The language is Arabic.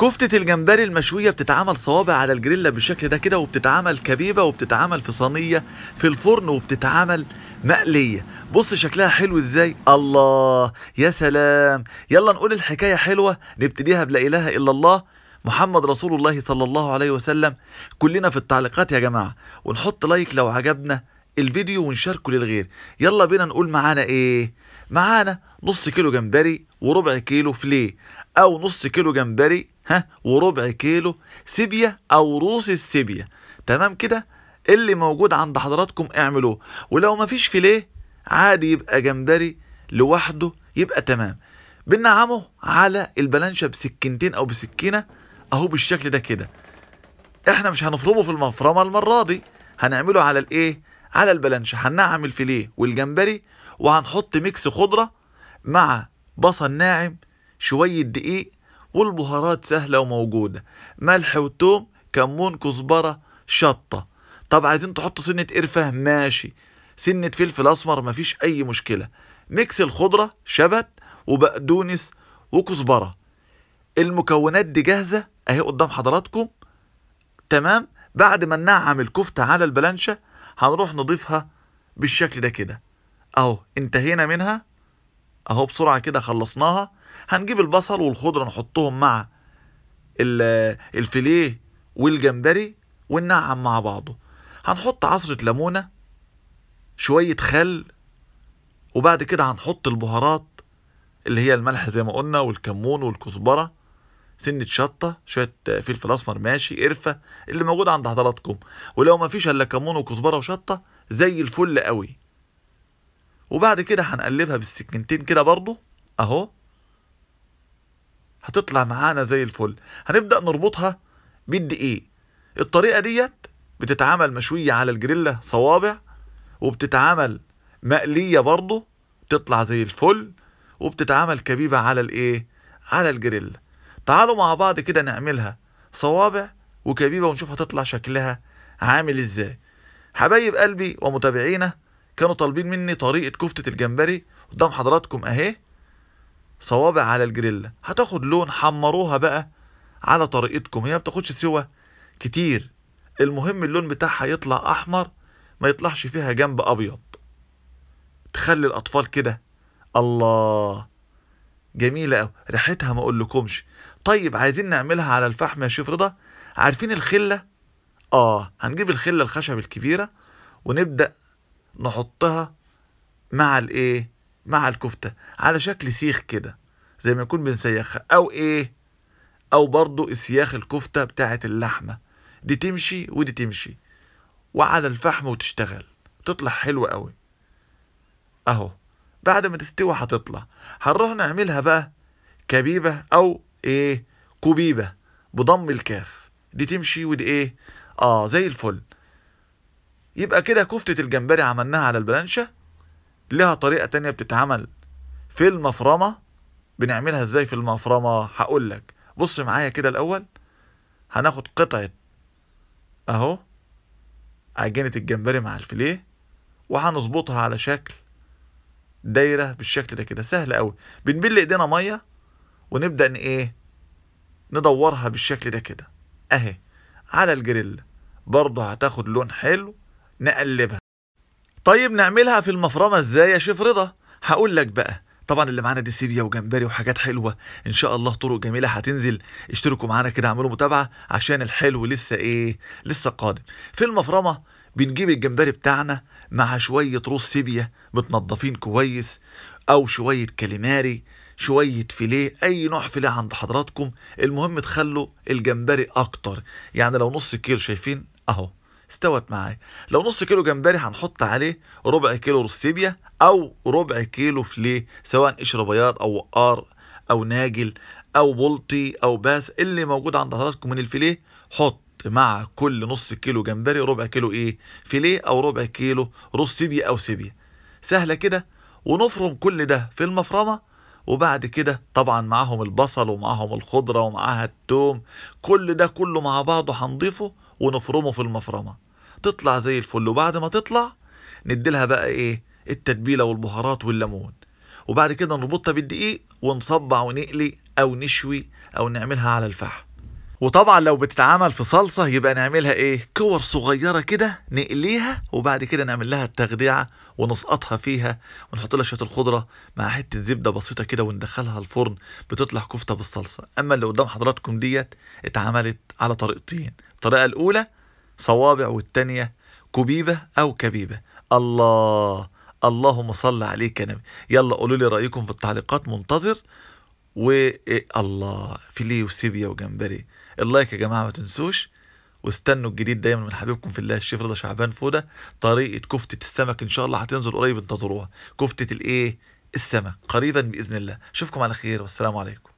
كفتة الجمبري المشوية بتتعمل صوابع على الجريلا بالشكل ده كده وبتتعمل كبيبة وبتتعمل في صينية في الفرن وبتتعمل مقلية بص شكلها حلو ازاي الله يا سلام يلا نقول الحكاية حلوة نبتديها بلا إله إلا الله محمد رسول الله صلى الله عليه وسلم كلنا في التعليقات يا جماعة ونحط لايك لو عجبنا الفيديو ونشاركه للغير يلا بينا نقول معانا ايه معانا نص كيلو جمبري وربع كيلو فليه او نص كيلو جمبري ها وربع كيلو سيبيا او روس السيبيا تمام كده اللي موجود عند حضراتكم اعملوه ولو مفيش فيليه عادي يبقى جمبري لوحده يبقى تمام بنعمه على البلانشة بسكينتين او بسكينة اهو بالشكل ده كده احنا مش هنفرمه في المفرمة المرة دي هنعمله على الايه على البلانشة هنعم الفيليه والجمبري وهنحط ميكس خضرة مع بصل ناعم شوية دقيق والبهارات سهلة وموجودة ملح وتوم كمون كزبرة شطة طب عايزين تحطوا سنة قرفة ماشي سنة فلفل أسمر مفيش أي مشكلة ميكس الخضرة شبت وبقدونس وكزبرة المكونات دي جاهزة أهي قدام حضراتكم تمام بعد ما ننعم الكفتة على البلانشة هنروح نضيفها بالشكل ده كده أهو انتهينا منها اهو بسرعة كده خلصناها هنجيب البصل والخضرة نحطهم مع الفيليه والجمبري وننعم مع بعضه هنحط عصرة ليمونة شوية خل وبعد كده هنحط البهارات اللي هي الملح زي ما قلنا والكمون والكزبرة سنة شطة شوية فلفل أسمر ماشي قرفة اللي موجود عند حضراتكم ولو مفيش إلا كمون وكزبرة وشطة زي الفل قوي وبعد كده هنقلبها بالسكينتين كده برضو اهو هتطلع معانا زي الفل هنبدأ نربطها بالدقيق الطريقة ديت بتتعمل مشوية على الجريلة صوابع وبتتعمل مقلية برضو تطلع زي الفل وبتتعمل كبيبة على الايه على الجريل تعالوا مع بعض كده نعملها صوابع وكبيبة ونشوف هتطلع شكلها عامل ازاي حبايب قلبي ومتابعينا كانوا طالبين مني طريقه كفته الجمبري قدام حضراتكم اهي صوابع على الجريل هتاخد لون حمروها بقى على طريقتكم هي ما بتاخدش سوى كتير المهم اللون بتاعها يطلع احمر ما يطلعش فيها جنب ابيض تخلي الاطفال كده الله جميله قوي ريحتها ما اقولكمش طيب عايزين نعملها على الفحم يا شيف رضا عارفين الخله اه هنجيب الخله الخشب الكبيره ونبدا نحطها مع الايه مع الكفتة على شكل سيخ كده زي ما يكون بنسيخها او ايه او برضو اسياخ الكفتة بتاعة اللحمة دي تمشي ودي تمشي وعلى الفحم وتشتغل تطلع حلوة قوي اهو بعد ما تستوي هتطلع هنروح نعملها بقى كبيبة او ايه كبيبة بضم الكاف دي تمشي ودي ايه اه زي الفل يبقى كده كفتة الجمبري عملناها على البلانشة لها طريقة تانية بتتعمل في المفرمة بنعملها ازاي في المفرمة هقولك بص معايا كده الاول هناخد قطعة اهو عجينة الجمبري مع الفيليه وهنظبطها على شكل دايرة بالشكل ده كده سهل أوي بنبل ايدينا مية ونبدأ ايه ندورها بالشكل ده كده اهي على الجريل برضه هتاخد لون حلو نقلبها طيب نعملها في المفرمة ازاي يا شيف رضا هقول لك بقى طبعا اللي معانا دي سيبيا وجمبري وحاجات حلوه ان شاء الله طرق جميله هتنزل اشتركوا معانا كده اعملوا متابعه عشان الحلو لسه ايه لسه قادم في المفرمه بنجيب الجمبري بتاعنا مع شويه روس سيبيا متنضفين كويس او شويه كاليماري شوية فيليه أي نوع فيليه عند حضراتكم المهم تخلوا الجمبري أكتر يعني لو نص كيلو شايفين أهو استوت معايا لو نص كيلو جمبري هنحط عليه ربع كيلو روسيبيا او ربع كيلو فليه سواء قشر بياض او وقار او ناجل او بلطي او باس اللي موجود عند حضراتكم من الفيليه حط مع كل نص كيلو جمبري ربع كيلو ايه فيليه او ربع كيلو روس سيبيا او سيبيا سهله كده ونفرم كل ده في المفرمه وبعد كده طبعا معاهم البصل ومعاهم الخضره ومعاها التوم كل ده كله مع بعضه هنضيفه ونفرمه في المفرمه تطلع زي الفل وبعد ما تطلع نديلها بقى ايه التتبيله والبهارات والليمون وبعد كده نربطها بالدقيق ونصبع ونقلي او نشوي او نعملها على الفحم وطبعا لو بتتعمل في صلصه يبقى نعملها ايه كور صغيره كده نقليها وبعد كده نعمل لها التغديعة ونسقطها فيها ونحط لها شويه الخضره مع حته زبده بسيطه كده وندخلها الفرن بتطلع كفته بالصلصه اما اللي قدام حضراتكم ديت اتعملت على طريقتين الطريقه الاولى صوابع والتانيه كبيبه او كبيبه الله اللهم صل عليك يا نبي يلا قولوا لي رايكم في التعليقات منتظر و الله فيليه وسيبيا وجمبري اللايك يا جماعه ما تنسوش واستنوا الجديد دايما من حبيبكم في الله الشيف رضا شعبان فوده طريقه كفته السمك ان شاء الله هتنزل قريب انتظروها كفته الايه السمك قريبا باذن الله اشوفكم على خير والسلام عليكم